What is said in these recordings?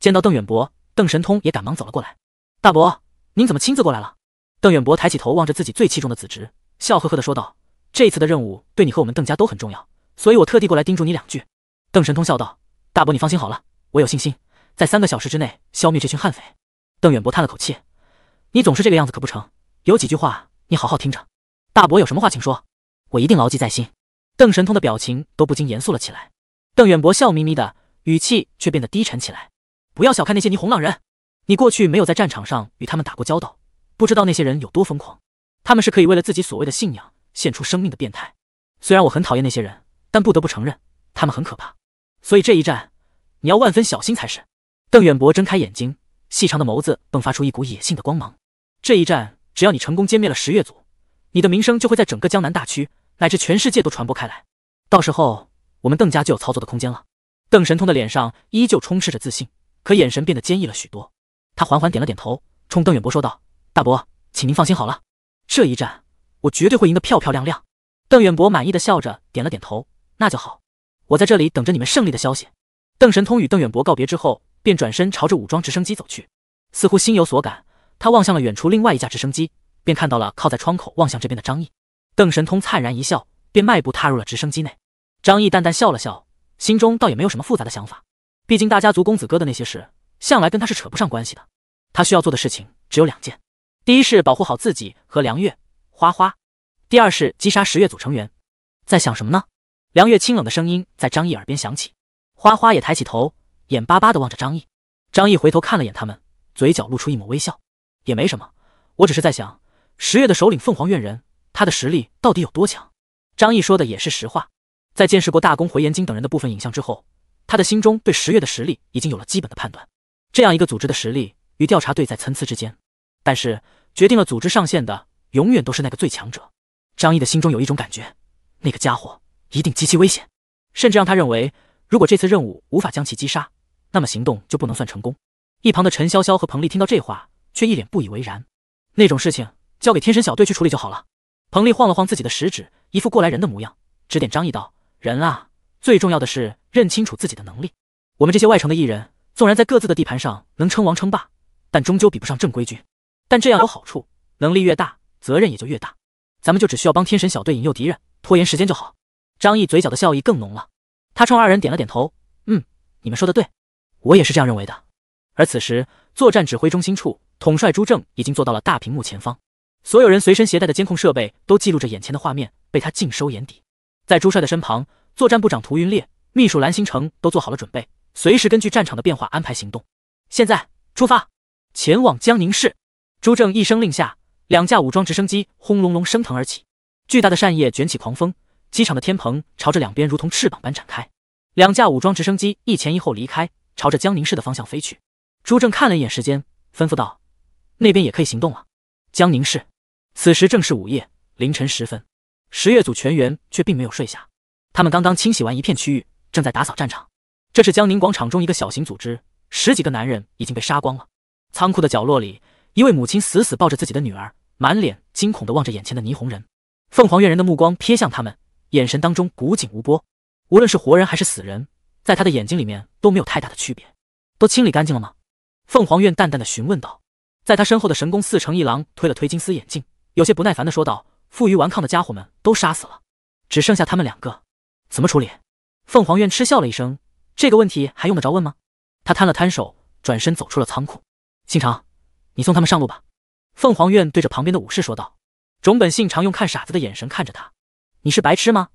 见到邓远博，邓神通也赶忙走了过来。大伯，您怎么亲自过来了？邓远博抬起头望着自己最器重的子侄，笑呵呵的说道：“这次的任务对你和我们邓家都很重要，所以我特地过来叮嘱你两句。”邓神通笑道：“大伯你放心好了，我有信心在三个小时之内消灭这群悍匪。”邓远博叹了口气：“你总是这个样子可不成，有几句话你好好听着。”大伯有什么话请说，我一定牢记在心。”邓神通的表情都不禁严肃了起来。邓远博笑眯眯的，语气却变得低沉起来。不要小看那些霓虹浪人，你过去没有在战场上与他们打过交道，不知道那些人有多疯狂。他们是可以为了自己所谓的信仰献出生命的变态。虽然我很讨厌那些人，但不得不承认他们很可怕。所以这一战，你要万分小心才是。邓远博睁开眼睛，细长的眸子迸发出一股野性的光芒。这一战，只要你成功歼灭了十月组，你的名声就会在整个江南大区乃至全世界都传播开来。到时候，我们邓家就有操作的空间了。邓神通的脸上依旧充斥着自信。可眼神变得坚毅了许多，他缓缓点了点头，冲邓远博说道：“大伯，请您放心好了，这一战我绝对会赢得漂漂亮亮。”邓远博满意的笑着点了点头：“那就好，我在这里等着你们胜利的消息。”邓神通与邓远博告别之后，便转身朝着武装直升机走去，似乎心有所感，他望向了远处另外一架直升机，便看到了靠在窗口望向这边的张毅。邓神通灿然一笑，便迈步踏入了直升机内。张毅淡淡笑了笑，心中倒也没有什么复杂的想法。毕竟大家族公子哥的那些事，向来跟他是扯不上关系的。他需要做的事情只有两件：第一是保护好自己和梁月花花；第二是击杀十月组成员。在想什么呢？梁月清冷的声音在张毅耳边响起。花花也抬起头，眼巴巴地望着张毅。张毅回头看了眼他们，嘴角露出一抹微笑。也没什么，我只是在想十月的首领凤凰院人，他的实力到底有多强？张毅说的也是实话。在见识过大公、回岩金等人的部分影像之后。他的心中对十月的实力已经有了基本的判断，这样一个组织的实力与调查队在参差之间，但是决定了组织上限的永远都是那个最强者。张毅的心中有一种感觉，那个家伙一定极其危险，甚至让他认为，如果这次任务无法将其击杀，那么行动就不能算成功。一旁的陈潇潇和彭丽听到这话，却一脸不以为然：“那种事情交给天神小队去处理就好了。”彭丽晃了晃自己的食指，一副过来人的模样，指点张毅道：“人啊，最重要的是。”认清楚自己的能力。我们这些外城的艺人，纵然在各自的地盘上能称王称霸，但终究比不上正规军。但这样有好处，能力越大，责任也就越大。咱们就只需要帮天神小队引诱敌人，拖延时间就好。张毅嘴角的笑意更浓了，他冲二人点了点头：“嗯，你们说的对，我也是这样认为的。”而此时，作战指挥中心处，统帅朱正已经坐到了大屏幕前方，所有人随身携带的监控设备都记录着眼前的画面，被他尽收眼底。在朱帅的身旁，作战部长涂云烈。秘书蓝星城都做好了准备，随时根据战场的变化安排行动。现在出发，前往江宁市。朱正一声令下，两架武装直升机轰隆隆升腾而起，巨大的扇叶卷起狂风，机场的天棚朝着两边如同翅膀般展开。两架武装直升机一前一后离开，朝着江宁市的方向飞去。朱正看了一眼时间，吩咐道：“那边也可以行动了。”江宁市此时正是午夜凌晨时分，十月组全员却并没有睡下，他们刚刚清洗完一片区域。正在打扫战场，这是江宁广场中一个小型组织，十几个男人已经被杀光了。仓库的角落里，一位母亲死死抱着自己的女儿，满脸惊恐地望着眼前的霓虹人。凤凰院人的目光瞥向他们，眼神当中古井无波。无论是活人还是死人，在他的眼睛里面都没有太大的区别。都清理干净了吗？凤凰院淡淡的询问道。在他身后的神宫四成一郎推了推金丝眼镜，有些不耐烦的说道：“负隅顽抗的家伙们都杀死了，只剩下他们两个，怎么处理？”凤凰院嗤笑了一声：“这个问题还用得着问吗？”他摊了摊手，转身走出了仓库。信长，你送他们上路吧。”凤凰院对着旁边的武士说道。种本信长用看傻子的眼神看着他：“你是白痴吗？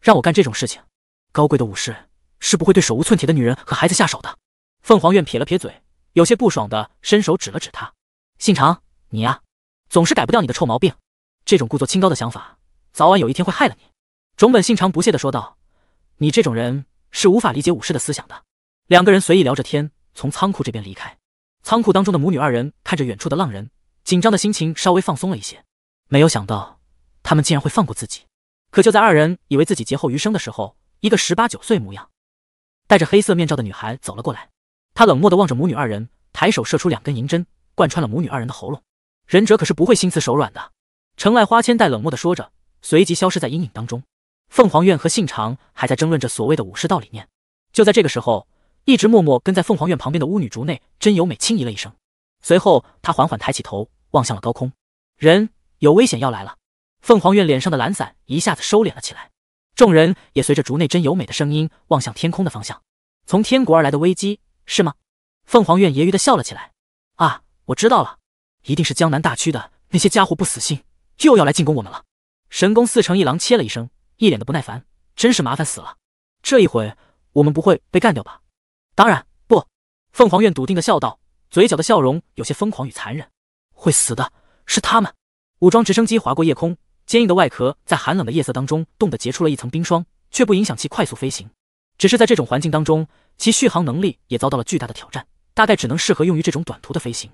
让我干这种事情？高贵的武士是不会对手无寸铁的女人和孩子下手的。”凤凰院撇了撇嘴，有些不爽的伸手指了指他：“信长，你呀，总是改不掉你的臭毛病。这种故作清高的想法，早晚有一天会害了你。”种本信长不屑的说道。你这种人是无法理解武士的思想的。两个人随意聊着天，从仓库这边离开。仓库当中的母女二人看着远处的浪人，紧张的心情稍微放松了一些。没有想到，他们竟然会放过自己。可就在二人以为自己劫后余生的时候，一个十八九岁模样、戴着黑色面罩的女孩走了过来。她冷漠的望着母女二人，抬手射出两根银针，贯穿了母女二人的喉咙。忍者可是不会心慈手软的。城濑花千代冷漠的说着，随即消失在阴影当中。凤凰院和信长还在争论着所谓的武士道理念。就在这个时候，一直默默跟在凤凰院旁边的巫女竹内真由美轻咦了一声，随后她缓缓抬起头，望向了高空。人有危险要来了。凤凰院脸上的懒散一下子收敛了起来，众人也随着竹内真由美的声音望向天空的方向。从天国而来的危机是吗？凤凰院揶揄的笑了起来。啊，我知道了，一定是江南大区的那些家伙不死心，又要来进攻我们了。神宫四城一郎切了一声。一脸的不耐烦，真是麻烦死了。这一回我们不会被干掉吧？当然不。凤凰院笃定的笑道，嘴角的笑容有些疯狂与残忍。会死的是他们。武装直升机划过夜空，坚硬的外壳在寒冷的夜色当中冻得结出了一层冰霜，却不影响其快速飞行。只是在这种环境当中，其续航能力也遭到了巨大的挑战，大概只能适合用于这种短途的飞行。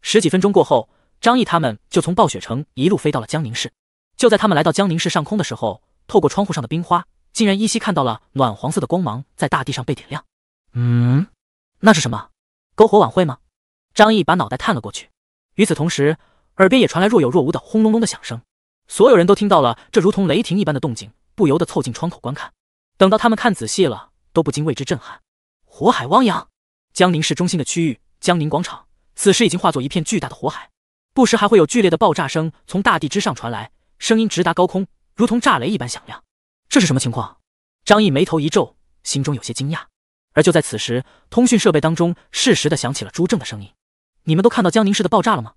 十几分钟过后，张毅他们就从暴雪城一路飞到了江宁市。就在他们来到江宁市上空的时候。透过窗户上的冰花，竟然依稀看到了暖黄色的光芒在大地上被点亮。嗯，那是什么？篝火晚会吗？张毅把脑袋探了过去。与此同时，耳边也传来若有若无的轰隆隆的响声。所有人都听到了这如同雷霆一般的动静，不由得凑近窗口观看。等到他们看仔细了，都不禁为之震撼。火海汪洋，江宁市中心的区域江宁广场，此时已经化作一片巨大的火海，不时还会有剧烈的爆炸声从大地之上传来，声音直达高空。如同炸雷一般响亮，这是什么情况？张毅眉头一皱，心中有些惊讶。而就在此时，通讯设备当中适时的响起了朱正的声音：“你们都看到江宁市的爆炸了吗？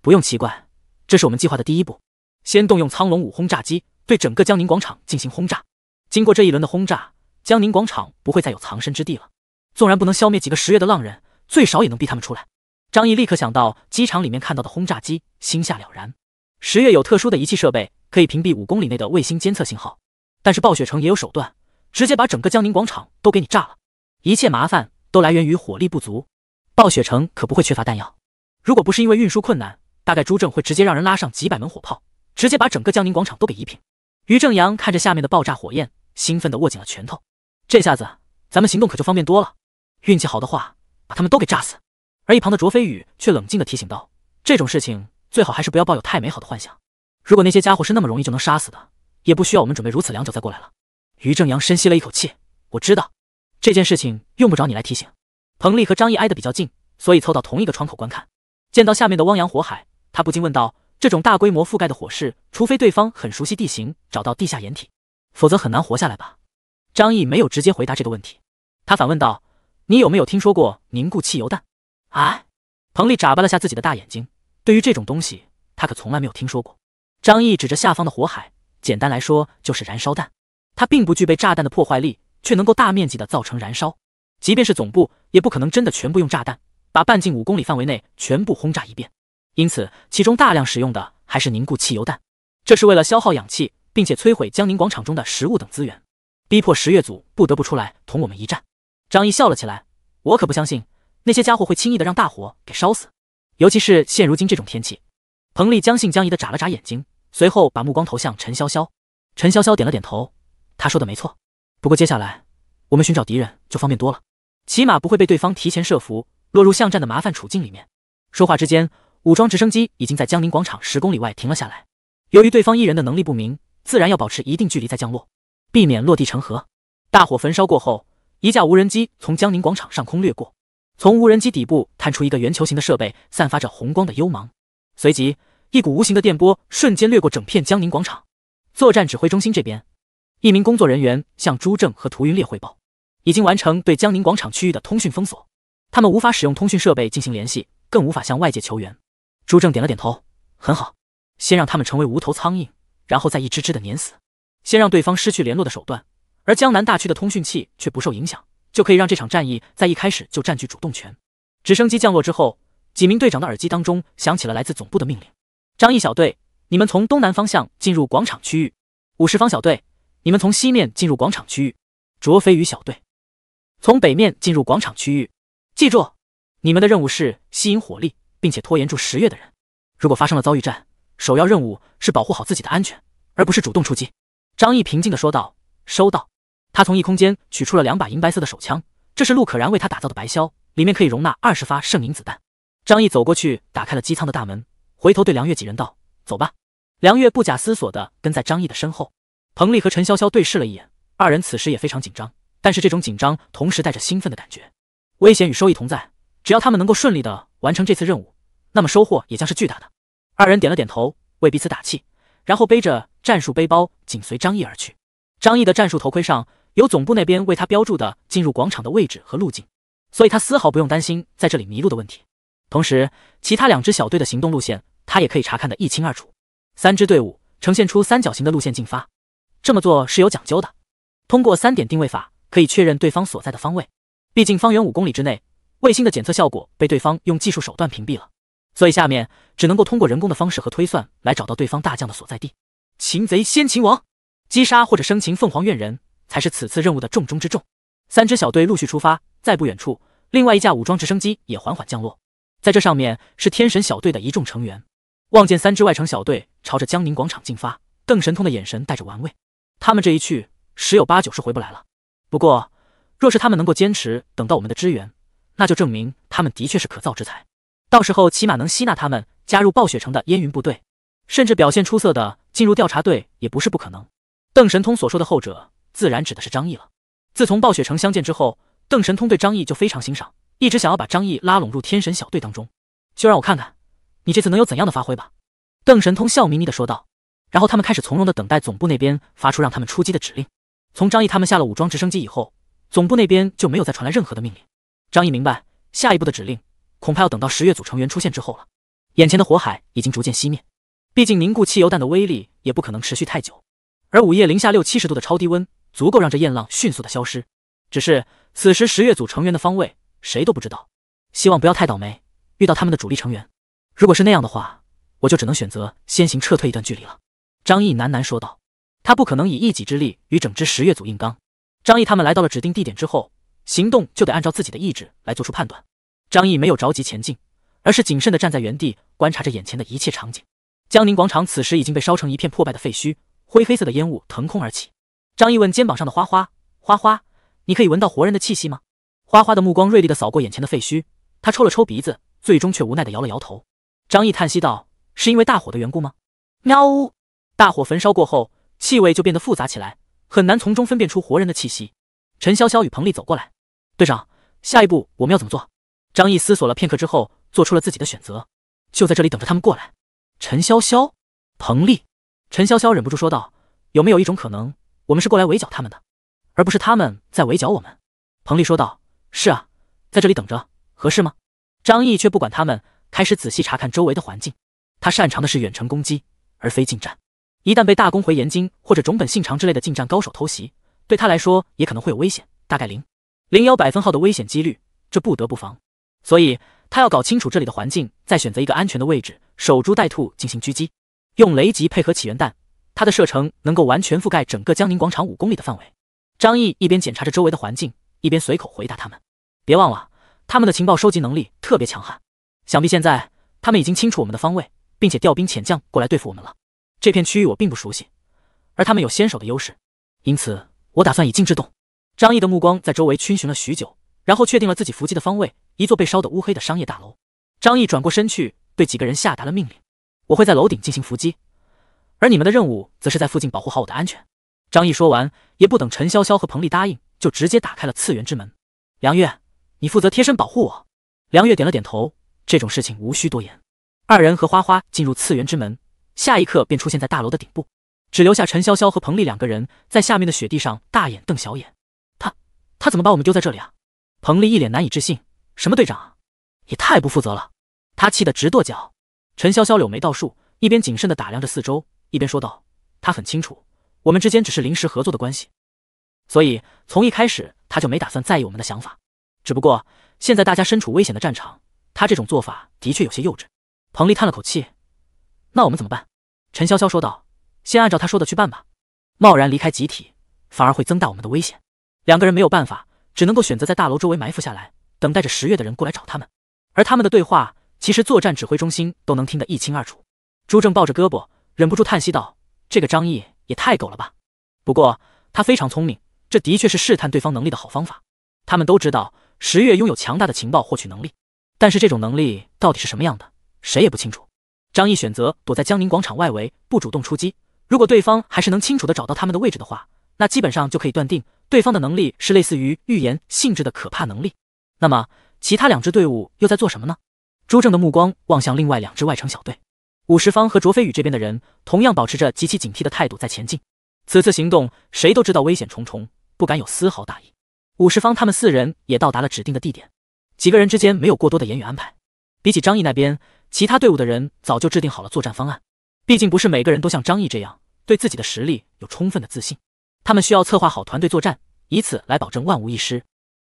不用奇怪，这是我们计划的第一步，先动用苍龙五轰炸机对整个江宁广场进行轰炸。经过这一轮的轰炸，江宁广场不会再有藏身之地了。纵然不能消灭几个十月的浪人，最少也能逼他们出来。”张毅立刻想到机场里面看到的轰炸机，心下了然。十月有特殊的仪器设备。可以屏蔽五公里内的卫星监测信号，但是暴雪城也有手段，直接把整个江宁广场都给你炸了。一切麻烦都来源于火力不足，暴雪城可不会缺乏弹药。如果不是因为运输困难，大概朱正会直接让人拉上几百门火炮，直接把整个江宁广场都给夷平。于正阳看着下面的爆炸火焰，兴奋地握紧了拳头。这下子咱们行动可就方便多了，运气好的话，把他们都给炸死。而一旁的卓飞宇却冷静地提醒道：“这种事情最好还是不要抱有太美好的幻想。”如果那些家伙是那么容易就能杀死的，也不需要我们准备如此良久再过来了。于正阳深吸了一口气，我知道这件事情用不着你来提醒。彭丽和张毅挨得比较近，所以凑到同一个窗口观看，见到下面的汪洋火海，他不禁问道：“这种大规模覆盖的火势，除非对方很熟悉地形，找到地下掩体，否则很难活下来吧？”张毅没有直接回答这个问题，他反问道：“你有没有听说过凝固汽油弹？”啊！彭丽眨巴了下自己的大眼睛，对于这种东西，他可从来没有听说过。张毅指着下方的火海，简单来说就是燃烧弹。它并不具备炸弹的破坏力，却能够大面积的造成燃烧。即便是总部，也不可能真的全部用炸弹把半径五公里范围内全部轰炸一遍。因此，其中大量使用的还是凝固汽油弹。这是为了消耗氧气，并且摧毁江宁广场中的食物等资源，逼迫十月组不得不出来同我们一战。张毅笑了起来，我可不相信那些家伙会轻易的让大火给烧死。尤其是现如今这种天气。彭丽将信将疑的眨了眨眼睛。随后把目光投向陈潇潇，陈潇潇点了点头。他说的没错，不过接下来我们寻找敌人就方便多了，起码不会被对方提前设伏，落入巷战的麻烦处境里面。说话之间，武装直升机已经在江宁广场十公里外停了下来。由于对方一人的能力不明，自然要保持一定距离再降落，避免落地成盒。大火焚烧过后，一架无人机从江宁广场上空掠过，从无人机底部探出一个圆球形的设备，散发着红光的幽芒，随即。一股无形的电波瞬间掠过整片江宁广场。作战指挥中心这边，一名工作人员向朱正和涂云烈汇报：“已经完成对江宁广场区域的通讯封锁，他们无法使用通讯设备进行联系，更无法向外界求援。”朱正点了点头：“很好，先让他们成为无头苍蝇，然后再一只只的碾死。先让对方失去联络的手段，而江南大区的通讯器却不受影响，就可以让这场战役在一开始就占据主动权。”直升机降落之后，几名队长的耳机当中响起了来自总部的命令。张毅小队，你们从东南方向进入广场区域；武士方小队，你们从西面进入广场区域；卓飞宇小队，从北面进入广场区域。记住，你们的任务是吸引火力，并且拖延住十月的人。如果发生了遭遇战，首要任务是保护好自己的安全，而不是主动出击。张毅平静地说道：“收到。”他从异空间取出了两把银白色的手枪，这是陆可然为他打造的白枭，里面可以容纳二十发圣银子弹。张毅走过去，打开了机舱的大门。回头对梁月几人道：“走吧。”梁月不假思索的跟在张毅的身后。彭丽和陈潇潇对视了一眼，二人此时也非常紧张，但是这种紧张同时带着兴奋的感觉。危险与收益同在，只要他们能够顺利的完成这次任务，那么收获也将是巨大的。二人点了点头，为彼此打气，然后背着战术背包紧随张毅而去。张毅的战术头盔上有总部那边为他标注的进入广场的位置和路径，所以他丝毫不用担心在这里迷路的问题。同时，其他两支小队的行动路线。他也可以查看的一清二楚。三支队伍呈现出三角形的路线进发，这么做是有讲究的。通过三点定位法可以确认对方所在的方位。毕竟方圆五公里之内，卫星的检测效果被对方用技术手段屏蔽了，所以下面只能够通过人工的方式和推算来找到对方大将的所在地。擒贼先擒王，击杀或者生擒凤凰院人才是此次任务的重中之重。三支小队陆续出发，在不远处，另外一架武装直升机也缓缓降落。在这上面是天神小队的一众成员。望见三支外城小队朝着江宁广场进发，邓神通的眼神带着玩味。他们这一去，十有八九是回不来了。不过，若是他们能够坚持等到我们的支援，那就证明他们的确是可造之才。到时候，起码能吸纳他们加入暴雪城的烟云部队，甚至表现出色的进入调查队也不是不可能。邓神通所说的后者，自然指的是张毅了。自从暴雪城相见之后，邓神通对张毅就非常欣赏，一直想要把张毅拉拢入天神小队当中。就让我看看。你这次能有怎样的发挥吧？邓神通笑眯眯地说道。然后他们开始从容地等待总部那边发出让他们出击的指令。从张毅他们下了武装直升机以后，总部那边就没有再传来任何的命令。张毅明白，下一步的指令恐怕要等到十月组成员出现之后了。眼前的火海已经逐渐熄灭，毕竟凝固汽油弹的威力也不可能持续太久，而午夜零下六七十度的超低温足够让这焰浪迅速的消失。只是此时十月组成员的方位谁都不知道，希望不要太倒霉，遇到他们的主力成员。如果是那样的话，我就只能选择先行撤退一段距离了。”张毅喃喃说道。他不可能以一己之力与整支十月组硬刚。张毅他们来到了指定地点之后，行动就得按照自己的意志来做出判断。张毅没有着急前进，而是谨慎的站在原地，观察着眼前的一切场景。江宁广场此时已经被烧成一片破败的废墟，灰黑色的烟雾腾空而起。张毅问肩膀上的花花：“花花，你可以闻到活人的气息吗？”花花的目光锐利的扫过眼前的废墟，他抽了抽鼻子，最终却无奈的摇了摇头。张毅叹息道：“是因为大火的缘故吗？”喵呜！大火焚烧过后，气味就变得复杂起来，很难从中分辨出活人的气息。陈潇潇与彭丽走过来：“队长，下一步我们要怎么做？”张毅思索了片刻之后，做出了自己的选择：“就在这里等着他们过来。”陈潇潇、彭丽，陈潇潇忍不住说道：“有没有一种可能，我们是过来围剿他们的，而不是他们在围剿我们？”彭丽说道：“是啊，在这里等着合适吗？”张毅却不管他们。开始仔细查看周围的环境。他擅长的是远程攻击，而非近战。一旦被大公回延精或者种本信长之类的近战高手偷袭，对他来说也可能会有危险，大概零零幺百分号的危险几率，这不得不防。所以，他要搞清楚这里的环境，再选择一个安全的位置，守株待兔进行狙击，用雷吉配合起源弹，它的射程能够完全覆盖整个江宁广场五公里的范围。张毅一边检查着周围的环境，一边随口回答他们：“别忘了，他们的情报收集能力特别强悍。”想必现在他们已经清楚我们的方位，并且调兵遣将过来对付我们了。这片区域我并不熟悉，而他们有先手的优势，因此我打算以静制动。张毅的目光在周围逡巡了许久，然后确定了自己伏击的方位——一座被烧得乌黑的商业大楼。张毅转过身去，对几个人下达了命令：“我会在楼顶进行伏击，而你们的任务则是在附近保护好我的安全。”张毅说完，也不等陈潇潇和彭丽答应，就直接打开了次元之门。梁月，你负责贴身保护我。梁月点了点头。这种事情无需多言。二人和花花进入次元之门，下一刻便出现在大楼的顶部，只留下陈潇潇和彭丽两个人在下面的雪地上大眼瞪小眼。他他怎么把我们丢在这里啊？彭丽一脸难以置信。什么队长啊，也太不负责了！他气得直跺脚。陈潇潇柳眉倒竖，一边谨慎地打量着四周，一边说道：“他很清楚我们之间只是临时合作的关系，所以从一开始他就没打算在意我们的想法。只不过现在大家身处危险的战场。”他这种做法的确有些幼稚，彭丽叹了口气。那我们怎么办？陈潇潇说道：“先按照他说的去办吧，贸然离开集体反而会增大我们的危险。”两个人没有办法，只能够选择在大楼周围埋伏下来，等待着十月的人过来找他们。而他们的对话，其实作战指挥中心都能听得一清二楚。朱正抱着胳膊，忍不住叹息道：“这个张毅也太狗了吧！不过他非常聪明，这的确是试探对方能力的好方法。他们都知道，十月拥有强大的情报获取能力。”但是这种能力到底是什么样的，谁也不清楚。张毅选择躲在江宁广场外围，不主动出击。如果对方还是能清楚的找到他们的位置的话，那基本上就可以断定对方的能力是类似于预言性质的可怕能力。那么，其他两支队伍又在做什么呢？朱正的目光望向另外两支外城小队，五十方和卓飞宇这边的人同样保持着极其警惕的态度在前进。此次行动，谁都知道危险重重，不敢有丝毫大意。五十方他们四人也到达了指定的地点。几个人之间没有过多的言语安排。比起张毅那边，其他队伍的人早就制定好了作战方案。毕竟不是每个人都像张毅这样对自己的实力有充分的自信，他们需要策划好团队作战，以此来保证万无一失。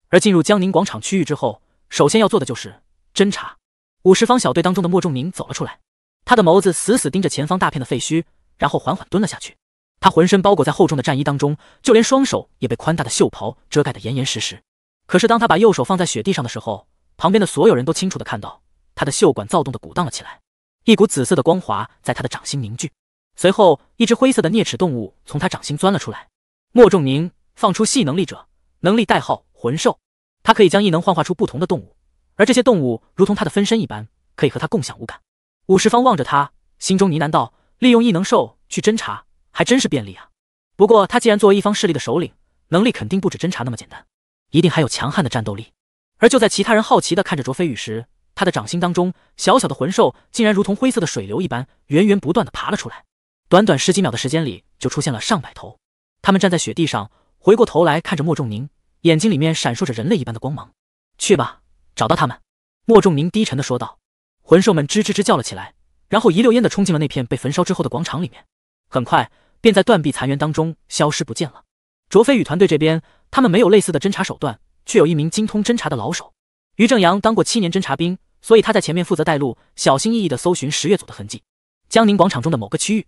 而进入江宁广场区域之后，首先要做的就是侦查。五十方小队当中的莫仲明走了出来，他的眸子死死盯着前方大片的废墟，然后缓缓蹲了下去。他浑身包裹在厚重的战衣当中，就连双手也被宽大的袖袍遮盖得严严实实。可是当他把右手放在雪地上的时候，旁边的所有人都清楚的看到，他的袖管躁动的鼓荡了起来，一股紫色的光华在他的掌心凝聚，随后一只灰色的啮齿动物从他掌心钻了出来。莫仲宁放出系能力者，能力代号魂兽，他可以将异能幻化出不同的动物，而这些动物如同他的分身一般，可以和他共享五感。武十方望着他，心中呢喃道：“利用异能兽去侦查，还真是便利啊！不过他既然作为一方势力的首领，能力肯定不止侦查那么简单。”一定还有强悍的战斗力。而就在其他人好奇的看着卓飞宇时，他的掌心当中小小的魂兽竟然如同灰色的水流一般，源源不断的爬了出来。短短十几秒的时间里，就出现了上百头。他们站在雪地上，回过头来看着莫仲宁，眼睛里面闪烁着人类一般的光芒。“去吧，找到他们。”莫仲宁低沉的说道。魂兽们吱吱吱叫了起来，然后一溜烟的冲进了那片被焚烧之后的广场里面，很快便在断壁残垣当中消失不见了。卓飞宇团队这边。他们没有类似的侦查手段，却有一名精通侦查的老手。于正阳当过七年侦察兵，所以他在前面负责带路，小心翼翼地搜寻十月组的痕迹。江宁广场中的某个区域，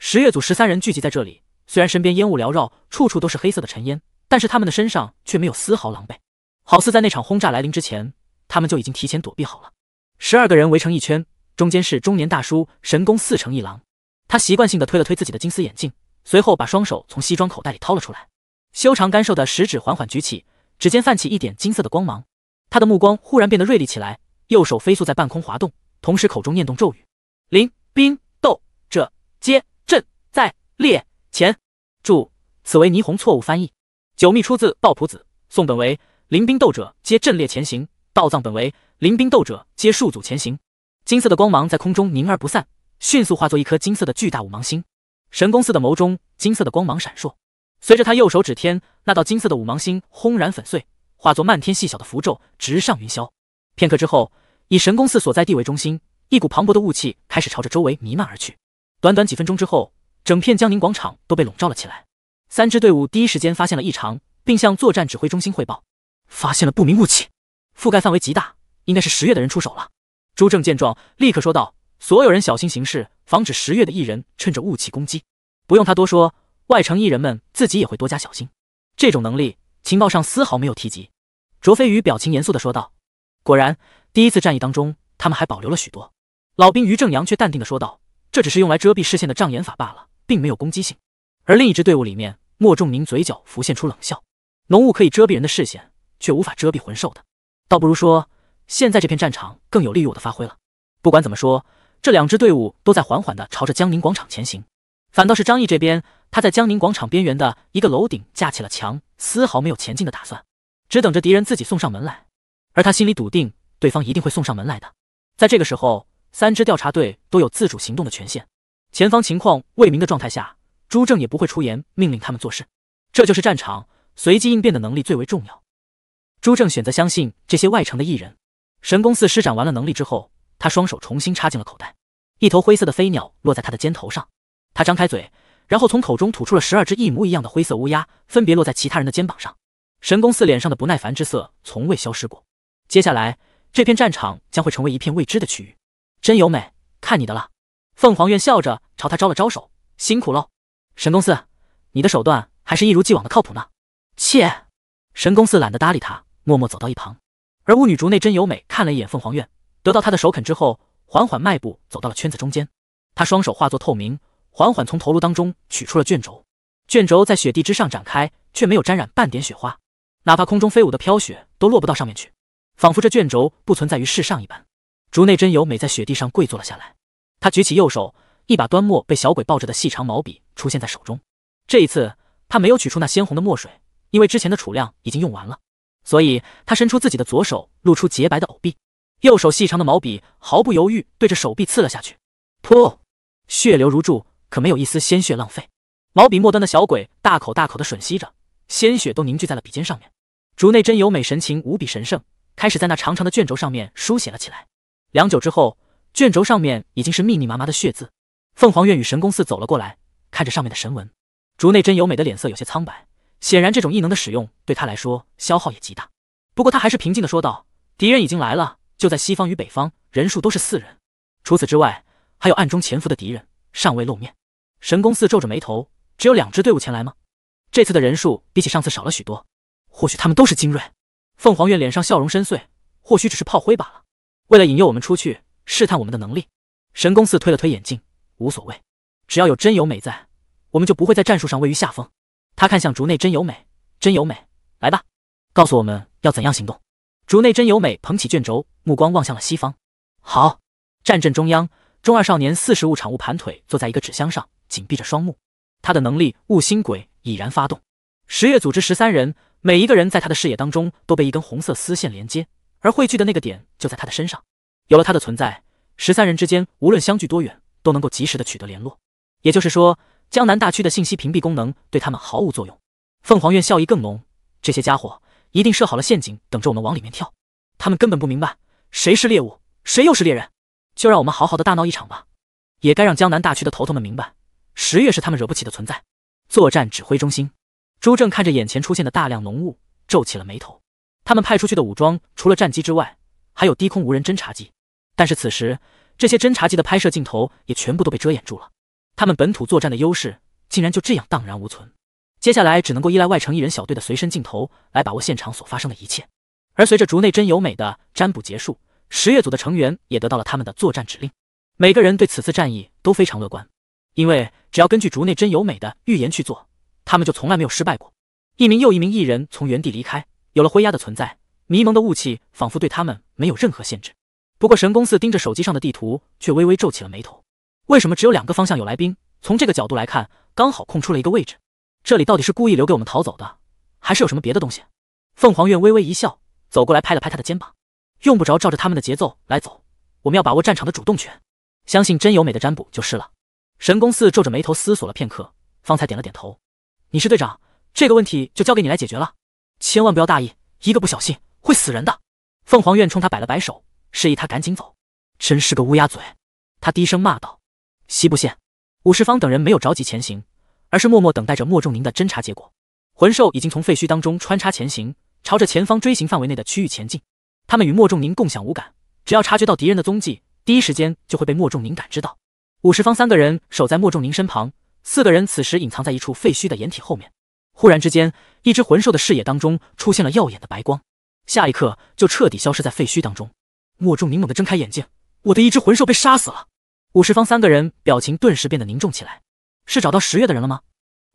十月组十三人聚集在这里。虽然身边烟雾缭绕，处处都是黑色的尘烟，但是他们的身上却没有丝毫狼狈，好似在那场轰炸来临之前，他们就已经提前躲避好了。十二个人围成一圈，中间是中年大叔神功四成一郎。他习惯性地推了推自己的金丝眼镜，随后把双手从西装口袋里掏了出来。修长干瘦的食指缓缓举起，指尖泛起一点金色的光芒。他的目光忽然变得锐利起来，右手飞速在半空滑动，同时口中念动咒语：“临兵斗者皆阵在列前。”注：此为霓虹错误翻译。九密出自《抱朴子》，宋本为“临兵斗者皆阵列前行”，道藏本为“临兵斗者皆数组前行”。金色的光芒在空中凝而不散，迅速化作一颗金色的巨大五芒星。神宫寺的眸中金色的光芒闪烁。随着他右手指天，那道金色的五芒星轰然粉碎，化作漫天细小的符咒，直上云霄。片刻之后，以神宫寺所在地为中心，一股磅礴的雾气开始朝着周围弥漫而去。短短几分钟之后，整片江宁广场都被笼罩了起来。三支队伍第一时间发现了异常，并向作战指挥中心汇报：发现了不明雾气，覆盖范围极大，应该是十月的人出手了。朱正见状，立刻说道：“所有人小心行事，防止十月的异人趁着雾气攻击。”不用他多说。外城艺人们自己也会多加小心，这种能力情报上丝毫没有提及。卓飞鱼表情严肃地说道：“果然，第一次战役当中，他们还保留了许多。”老兵于正阳却淡定地说道：“这只是用来遮蔽视线的障眼法罢了，并没有攻击性。”而另一支队伍里面，莫仲明嘴角浮现出冷笑：“浓雾可以遮蔽人的视线，却无法遮蔽魂兽的。倒不如说，现在这片战场更有利于我的发挥了。”不管怎么说，这两支队伍都在缓缓地朝着江宁广场前行，反倒是张毅这边。他在江宁广场边缘的一个楼顶架起了墙，丝毫没有前进的打算，只等着敌人自己送上门来。而他心里笃定，对方一定会送上门来的。在这个时候，三支调查队都有自主行动的权限。前方情况未明的状态下，朱正也不会出言命令他们做事。这就是战场，随机应变的能力最为重要。朱正选择相信这些外城的异人。神宫寺施展完了能力之后，他双手重新插进了口袋，一头灰色的飞鸟落在他的肩头上。他张开嘴。然后从口中吐出了十二只一模一样的灰色乌鸦，分别落在其他人的肩膀上。神宫寺脸上的不耐烦之色从未消失过。接下来，这片战场将会成为一片未知的区域。真由美，看你的了。凤凰院笑着朝他招了招手，辛苦喽，神宫寺，你的手段还是一如既往的靠谱呢。切！神宫寺懒得搭理他，默默走到一旁。而巫女竹内真由美看了一眼凤凰院，得到他的首肯之后，缓缓迈步走到了圈子中间。他双手化作透明。缓缓从头颅当中取出了卷轴，卷轴在雪地之上展开，却没有沾染半点雪花，哪怕空中飞舞的飘雪都落不到上面去，仿佛这卷轴不存在于世上一般。竹内真由美在雪地上跪坐了下来，她举起右手，一把端墨被小鬼抱着的细长毛笔出现在手中。这一次，她没有取出那鲜红的墨水，因为之前的储量已经用完了，所以她伸出自己的左手，露出洁白的藕臂，右手细长的毛笔毫不犹豫对着手臂刺了下去，噗，血流如注。可没有一丝鲜血浪费。毛笔末端的小鬼大口大口的吮吸着，鲜血都凝聚在了笔尖上面。竹内真由美神情无比神圣，开始在那长长的卷轴上面书写了起来。良久之后，卷轴上面已经是密密麻麻的血字。凤凰院与神宫寺走了过来，看着上面的神文，竹内真由美的脸色有些苍白，显然这种异能的使用对他来说消耗也极大。不过他还是平静的说道：“敌人已经来了，就在西方与北方，人数都是四人。除此之外，还有暗中潜伏的敌人，尚未露面。”神宫寺皱着眉头：“只有两支队伍前来吗？这次的人数比起上次少了许多。或许他们都是精锐。”凤凰院脸上笑容深邃：“或许只是炮灰罢了，为了引诱我们出去，试探我们的能力。”神宫寺推了推眼镜：“无所谓，只要有真由美在，我们就不会在战术上位于下风。”他看向竹内真由美：“真由美，来吧，告诉我们要怎样行动。”竹内真由美捧起卷轴，目光望向了西方。好，战阵中央，中二少年四十物产物盘腿坐在一个纸箱上。紧闭着双目，他的能力悟心鬼已然发动。十月组织十三人，每一个人在他的视野当中都被一根红色丝线连接，而汇聚的那个点就在他的身上。有了他的存在，十三人之间无论相距多远，都能够及时的取得联络。也就是说，江南大区的信息屏蔽功能对他们毫无作用。凤凰院效益更浓，这些家伙一定设好了陷阱，等着我们往里面跳。他们根本不明白谁是猎物，谁又是猎人，就让我们好好的大闹一场吧。也该让江南大区的头头们明白。十月是他们惹不起的存在。作战指挥中心，朱正看着眼前出现的大量浓雾，皱起了眉头。他们派出去的武装除了战机之外，还有低空无人侦察机，但是此时这些侦察机的拍摄镜头也全部都被遮掩住了。他们本土作战的优势竟然就这样荡然无存，接下来只能够依赖外城一人小队的随身镜头来把握现场所发生的一切。而随着竹内真由美的占卜结束，十月组的成员也得到了他们的作战指令。每个人对此次战役都非常乐观，因为。只要根据竹内真由美的预言去做，他们就从来没有失败过。一名又一名艺人从原地离开，有了灰鸦的存在，迷蒙的雾气仿佛对他们没有任何限制。不过神宫寺盯着手机上的地图，却微微皱起了眉头。为什么只有两个方向有来宾？从这个角度来看，刚好空出了一个位置。这里到底是故意留给我们逃走的，还是有什么别的东西？凤凰院微微一笑，走过来拍了拍他的肩膀：“用不着照着他们的节奏来走，我们要把握战场的主动权。相信真由美的占卜就是了。”神宫寺皱着眉头思索了片刻，方才点了点头：“你是队长，这个问题就交给你来解决了。千万不要大意，一个不小心会死人的。”凤凰院冲他摆了摆手，示意他赶紧走。真是个乌鸦嘴，他低声骂道。西部县，武士方等人没有着急前行，而是默默等待着莫仲宁的侦查结果。魂兽已经从废墟当中穿插前行，朝着前方锥形范围内的区域前进。他们与莫仲宁共享五感，只要察觉到敌人的踪迹，第一时间就会被莫仲宁感知到。五十方三个人守在莫仲宁身旁，四个人此时隐藏在一处废墟的掩体后面。忽然之间，一只魂兽的视野当中出现了耀眼的白光，下一刻就彻底消失在废墟当中。莫仲宁猛地睁开眼睛：“我的一只魂兽被杀死了！”五十方三个人表情顿时变得凝重起来：“是找到十月的人了吗？”“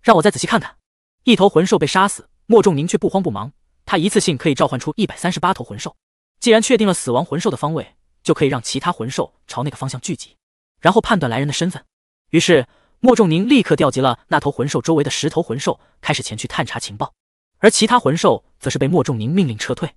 让我再仔细看看。”一头魂兽被杀死，莫仲宁却不慌不忙，他一次性可以召唤出一百三十八头魂兽。既然确定了死亡魂兽的方位，就可以让其他魂兽朝那个方向聚集。然后判断来人的身份，于是莫仲宁立刻调集了那头魂兽周围的十头魂兽，开始前去探查情报，而其他魂兽则是被莫仲宁命令撤退。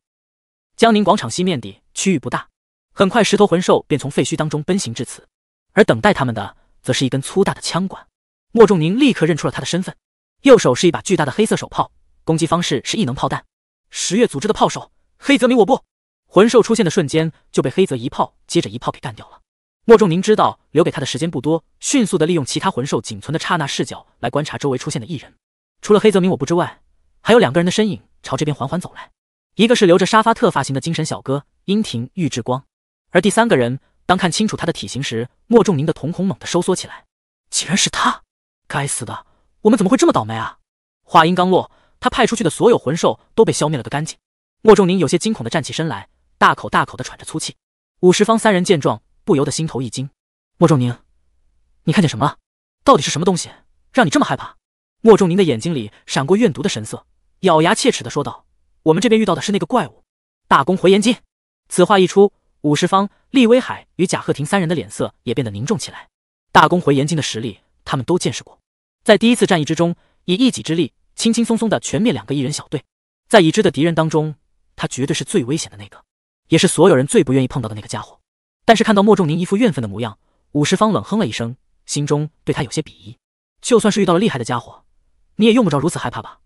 江宁广场西面的区域不大，很快十头魂兽便从废墟当中奔行至此，而等待他们的则是一根粗大的枪管。莫仲宁立刻认出了他的身份，右手是一把巨大的黑色手炮，攻击方式是异能炮弹。十月组织的炮手黑泽明，我不。魂兽出现的瞬间就被黑泽一炮接着一炮给干掉了。莫仲宁知道留给他的时间不多，迅速的利用其他魂兽仅存的刹那视角来观察周围出现的异人。除了黑泽明我不之外，还有两个人的身影朝这边缓缓走来。一个是留着沙发特发型的精神小哥樱庭玉志光，而第三个人，当看清楚他的体型时，莫仲宁的瞳孔猛地收缩起来，竟然是他！该死的，我们怎么会这么倒霉啊！话音刚落，他派出去的所有魂兽都被消灭了个干净。莫仲宁有些惊恐的站起身来，大口大口的喘着粗气。五十方三人见状。不由得心头一惊，莫仲宁，你看见什么了？到底是什么东西让你这么害怕？莫仲宁的眼睛里闪过怨毒的神色，咬牙切齿的说道：“我们这边遇到的是那个怪物，大公回延津。”此话一出，五十方、厉威海与贾鹤亭三人的脸色也变得凝重起来。大公回延津的实力，他们都见识过，在第一次战役之中，以一己之力，轻轻松松的全灭两个异人小队。在已知的敌人当中，他绝对是最危险的那个，也是所有人最不愿意碰到的那个家伙。但是看到莫仲宁一副怨愤的模样，五十方冷哼了一声，心中对他有些鄙夷。就算是遇到了厉害的家伙，你也用不着如此害怕吧？